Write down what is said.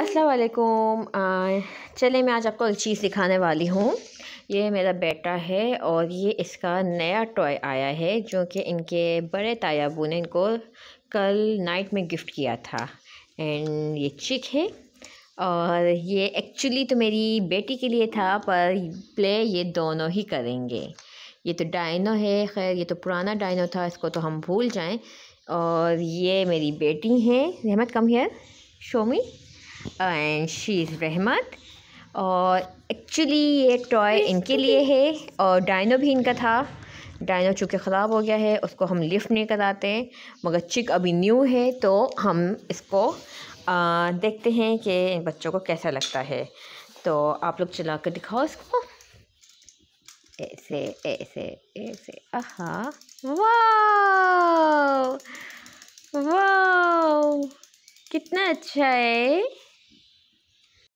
अस्सलाम वालेकुम चले मैं आज आपको एक चीज़ दिखाने वाली हूँ ये मेरा बेटा है और ये इसका नया टॉय आया है जो कि इनके बड़े तायाबू ने इनको कल नाइट में गिफ्ट किया था एंड ये चिक है और ये एक्चुअली तो मेरी बेटी के लिए था पर प्ले ये दोनों ही करेंगे ये तो डायनो है खैर ये तो पुराना डायनो था इसको तो हम भूल जाएं और ये मेरी बेटी हैं Rahmat come here show me and she's Rahmat और एक्चुअली ये एक टॉय इनके लिए है और डायनो भी इनका था डायनो चूँकि ख़राब हो गया है उसको हम लिफ्ट नहीं कराते मगर चिक अभी न्यू है तो हम इसको आ, देखते हैं कि इन बच्चों को कैसा लगता है तो आप लोग चला कर दिखाओ इसको ऐसे ऐसे ऐसे वाह वाह कितना अच्छा है